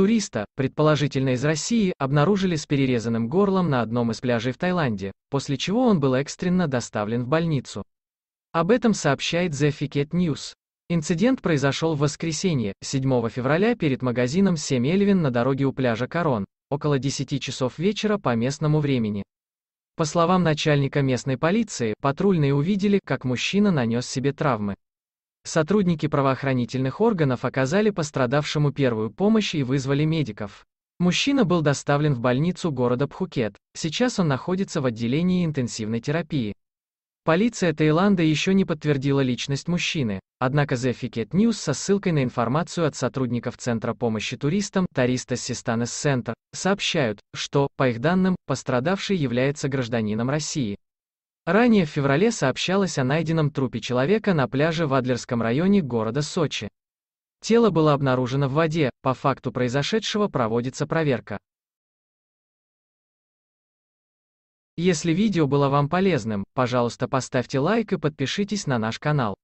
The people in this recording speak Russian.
Туриста, предположительно из России, обнаружили с перерезанным горлом на одном из пляжей в Таиланде, после чего он был экстренно доставлен в больницу. Об этом сообщает The Ficket News. Инцидент произошел в воскресенье, 7 февраля перед магазином 7 Эльвин на дороге у пляжа Корон, около 10 часов вечера по местному времени. По словам начальника местной полиции, патрульные увидели, как мужчина нанес себе травмы. Сотрудники правоохранительных органов оказали пострадавшему первую помощь и вызвали медиков. Мужчина был доставлен в больницу города Пхукет. Сейчас он находится в отделении интенсивной терапии. Полиция Таиланда еще не подтвердила личность мужчины, однако The Fiket News со ссылкой на информацию от сотрудников Центра помощи туристам Тариста Систанес Центр сообщают, что, по их данным, пострадавший является гражданином России. Ранее в феврале сообщалось о найденном трупе человека на пляже в Адлерском районе города Сочи. Тело было обнаружено в воде, по факту произошедшего проводится проверка. Если видео было вам полезным, пожалуйста поставьте лайк и подпишитесь на наш канал.